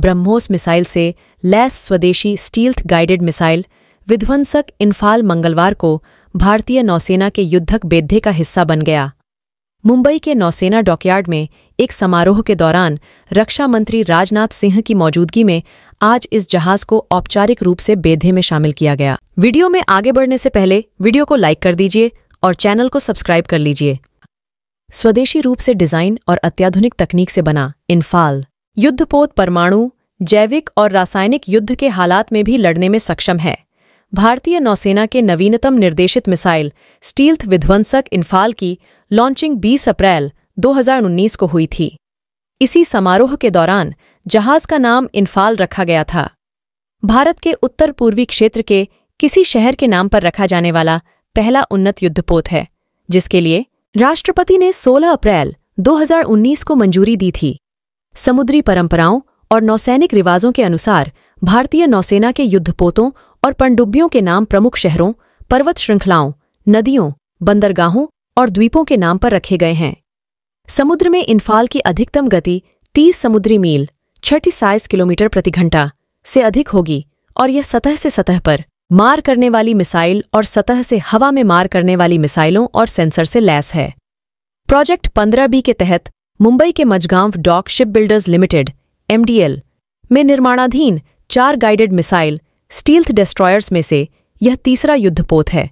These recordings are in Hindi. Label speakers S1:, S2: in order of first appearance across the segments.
S1: ब्रह्मोस मिसाइल से लैस स्वदेशी स्टील्थ गाइडेड मिसाइल विध्वंसक इन्फाल मंगलवार को भारतीय नौसेना के युद्धक बेद्धे का हिस्सा बन गया मुंबई के नौसेना डॉकयार्ड में एक समारोह के दौरान रक्षा मंत्री राजनाथ सिंह की मौजूदगी में आज इस जहाज को औपचारिक रूप से बेधे में शामिल किया गया वीडियो में आगे बढ़ने से पहले वीडियो को लाइक कर दीजिए और चैनल को सब्सक्राइब कर लीजिए स्वदेशी रूप से डिजाइन और अत्याधुनिक तकनीक से बना इन्फाल युद्धपोत परमाणु जैविक और रासायनिक युद्ध के हालात में भी लड़ने में सक्षम है भारतीय नौसेना के नवीनतम निर्देशित मिसाइल स्टील्थ विध्वंसक इन्फाल की लॉन्चिंग 20 अप्रैल 2019 को हुई थी इसी समारोह के दौरान जहाज का नाम इन्फाल रखा गया था भारत के उत्तर पूर्वी क्षेत्र के किसी शहर के नाम पर रखा जाने वाला पहला उन्नत युद्धपोत है जिसके लिए राष्ट्रपति ने 16 अप्रैल 2019 को मंजूरी दी थी समुद्री परंपराओं और नौसैनिक रिवाजों के अनुसार भारतीय नौसेना के युद्धपोतों और पनडुब्बियों के नाम प्रमुख शहरों पर्वत श्रृंखलाओं नदियों बंदरगाहों और द्वीपों के नाम पर रखे गए हैं समुद्र में इन्फाल की अधिकतम गति 30 समुद्री मील छठी साइज किलोमीटर प्रति घंटा से अधिक होगी और यह सतह से सतह पर मार करने वाली मिसाइल और सतह से हवा में मार करने वाली मिसाइलों और सेंसर से लैस है प्रोजेक्ट 15 बी के तहत मुंबई के Mazagon dock ship builders limited MDL में निर्माणाधीन चार गाइडेड मिसाइल स्टील्थ डिस्ट्रॉयर्स में से यह तीसरा युद्धपोत है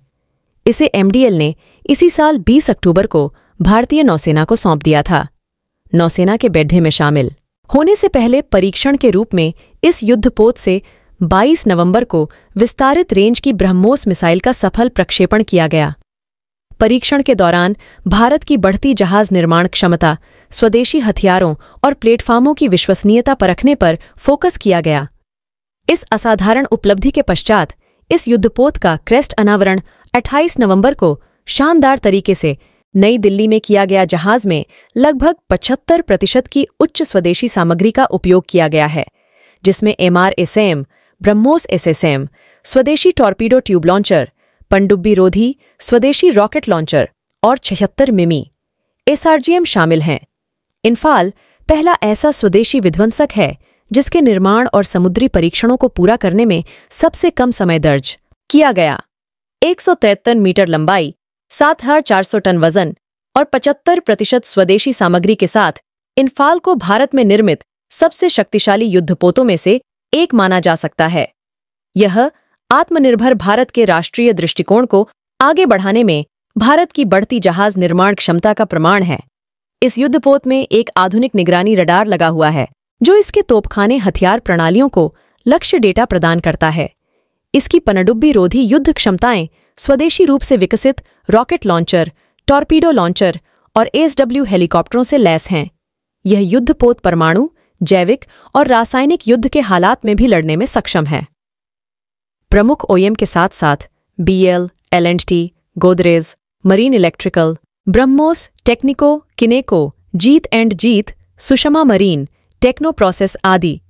S1: इसे एमडीएल ने इसी साल 20 अक्टूबर को भारतीय नौसेना को सौंप दिया था नौसेना के बेड्ढे में शामिल होने से पहले परीक्षण के रूप में इस युद्धपोत से 22 नवंबर को विस्तारित रेंज की ब्रह्मोस मिसाइल का सफल प्रक्षेपण किया गया परीक्षण के दौरान भारत की बढ़ती जहाज निर्माण क्षमता स्वदेशी हथियारों और प्लेटफार्मों की विश्वसनीयता परखने पर फोकस किया गया इस असाधारण उपलब्धि के पश्चात इस युद्धपोत का क्रेस्ट अनावरण 28 नवंबर को शानदार तरीके से नई दिल्ली में किया गया जहाज में लगभग 75 प्रतिशत की उच्च स्वदेशी सामग्री का उपयोग किया गया है जिसमें MRSM BrahMos S S M स्वदेशी टॉर्पीडो ट्यूब लॉन्चर पंडुब्बी रोधी स्वदेशी रॉकेट लॉन्चर और छिहत्तर मिमी एसआरजीएम शामिल हैं इन्फाल पहला ऐसा स्वदेशी विध्वंसक है जिसके निर्माण और समुद्री परीक्षणों को पूरा करने में सबसे कम समय दर्ज किया गया एक मीटर लंबाई सात हजार चार सौ टन वजन और 75 प्रतिशत स्वदेशी सामग्री के साथ इन्फाल को भारत में निर्मित सबसे शक्तिशाली युद्धपोतों में से एक माना जा सकता है यह आत्मनिर्भर भारत के राष्ट्रीय दृष्टिकोण को आगे बढ़ाने में भारत की बढ़ती जहाज निर्माण क्षमता का प्रमाण है इस युद्धपोत में एक आधुनिक निगरानी रडार लगा हुआ है जो इसके तोपखाने हथियार प्रणालियों को लक्ष्य डेटा प्रदान करता है इसकी पनडुब्बी रोधी युद्ध क्षमताएं स्वदेशी रूप से विकसित रॉकेट लॉन्चर टॉर्पीडो लॉन्चर और एसडब्ल्यू हेलीकॉप्टरों से लैस हैं यह युद्धपोत परमाणु जैविक और रासायनिक युद्ध के हालात में भी लड़ने में सक्षम है प्रमुख ओएम के साथ साथ BEL, L and T, Godrej marine electrical BrahMos Technico Kineco Jeet and Jeet Sushma marine techno process आदि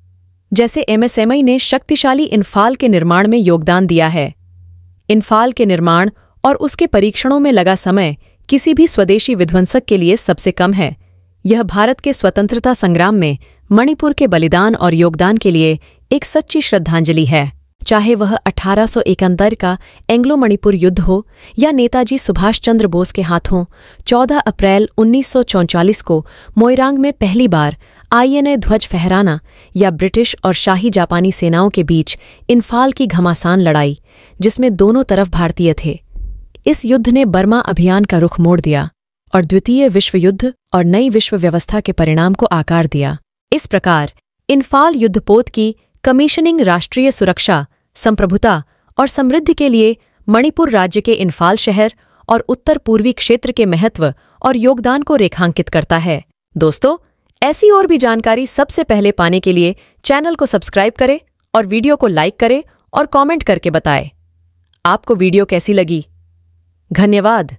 S1: जैसे एमएसएमई ने शक्तिशाली इन्फाल के निर्माण में योगदान दिया है इन्फाल के निर्माण और उसके परीक्षणों में लगा समय किसी भी स्वदेशी विध्वंसक के लिए सबसे कम है यह भारत के स्वतंत्रता संग्राम में मणिपुर के बलिदान और योगदान के लिए एक सच्ची श्रद्धांजलि है चाहे वह अठारह का एंग्लो मणिपुर युद्ध हो या नेताजी सुभाष चंद्र बोस के हाथों 14 अप्रैल 1944 को मोइरांग में पहली बार आईएनए ध्वज फहराना या ब्रिटिश और शाही जापानी सेनाओं के बीच इन्फाल की घमासान लड़ाई जिसमें दोनों तरफ भारतीय थे इस युद्ध ने बर्मा अभियान का रुख मोड़ दिया और द्वितीय विश्व युद्ध और नई विश्व व्यवस्था के परिणाम को आकार दिया इस प्रकार इन्फाल युद्धपोत की कमीशनिंग राष्ट्रीय सुरक्षा संप्रभुता और समृद्धि के लिए मणिपुर राज्य के इन्फाल शहर और उत्तर पूर्वी क्षेत्र के महत्व और योगदान को रेखांकित करता है दोस्तों ऐसी और भी जानकारी सबसे पहले पाने के लिए चैनल को सब्सक्राइब करें और वीडियो को लाइक करें और कमेंट करके बताएं। आपको वीडियो कैसी लगी धन्यवाद